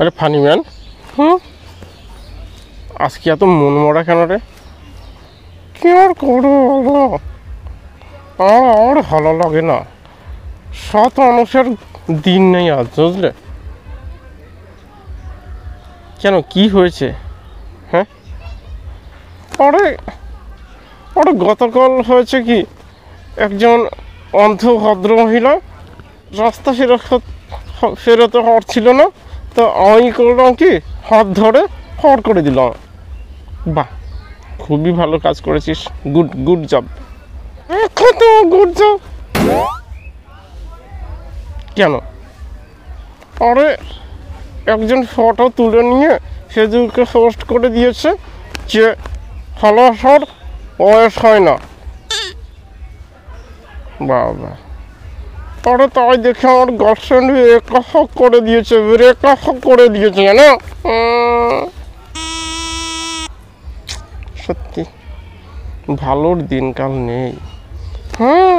আরে funny man হুম আজকে এত মন মরা কেন রে কে আর করবো আর আর ভালো লাগে না সৎ মানুষের দিন নেই আজ বুঝলে কেন কি হয়েছে হ্যাঁ আরে আরে গতকাল হয়েছে কি একজন অন্ধ ভদ্র মহিলা রাস্তা ফেরত ফেরত হওয়ার ছিল না তো আমি করলাম কি হাত ধরে হট করে দিলাম বাহ খুবই ভালো কাজ করেছিস গুড গুড জব কত গুড জব কেন আরে একজন ফটো তুলে নিয়ে ফেসবুকে পোস্ট করে দিয়েছে যে ফলোয়ার বয়স হয় না বাবা পরে তাই দেখে আমার গার্লফ্রেন্ড রেকাহ করে দিয়েছে রেকাহ করে দিয়েছে জানো সত্যি ভালোর দিনকাল নেই হ্যাঁ